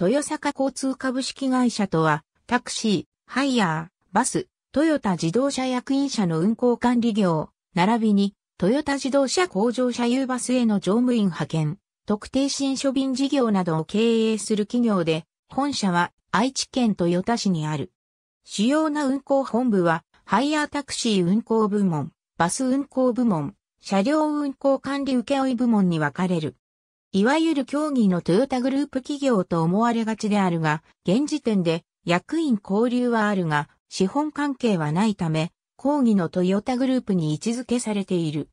豊坂交通株式会社とは、タクシー、ハイヤー、バス、トヨタ自動車役員車の運行管理業、並びに、トヨタ自動車工場車有バスへの乗務員派遣、特定新書便事業などを経営する企業で、本社は愛知県豊田市にある。主要な運行本部は、ハイヤータクシー運行部門、バス運行部門、車両運行管理請負部門に分かれる。いわゆる競技のトヨタグループ企業と思われがちであるが、現時点で役員交流はあるが、資本関係はないため、抗議のトヨタグループに位置づけされている。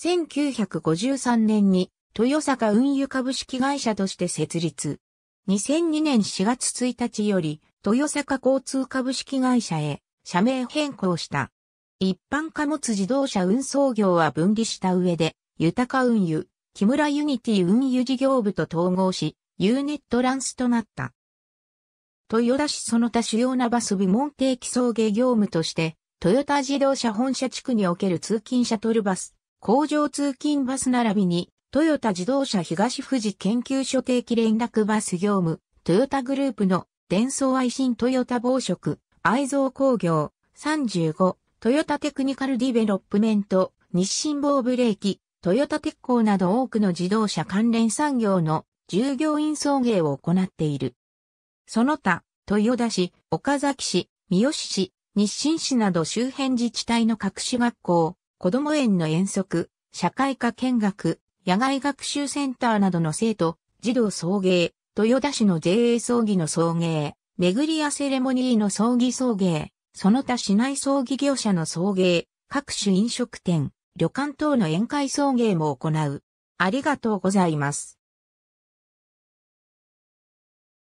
1953年に豊坂運輸株式会社として設立。2002年4月1日より豊坂交通株式会社へ社名変更した。一般貨物自動車運送業は分離した上で、豊か運輸、木村ユニティ運輸事業部と統合し、ユーネットランスとなった。豊田市その他主要なバス部門定期送迎業務として、トヨタ自動車本社地区における通勤シャトルバス、工場通勤バス並びに、トヨタ自動車東富士研究所定期連絡バス業務、トヨタグループの伝送愛心トヨタ暴食、愛蔵工業、35、トヨタテクニカルディベロップメント、日清棒ブレーキ、トヨタ鉄工など多くの自動車関連産業の従業員送迎を行っている。その他、豊田市、岡崎市、三好市、日清市など周辺自治体の各種学校、子ども園の遠足、社会科見学、野外学習センターなどの生徒、児童送迎、豊田市の JA 葬儀の送迎、巡りやセレモニーの葬儀送迎、その他市内葬儀業者の送迎、各種飲食店、旅館等の宴会送迎も行う。ありがとうございます。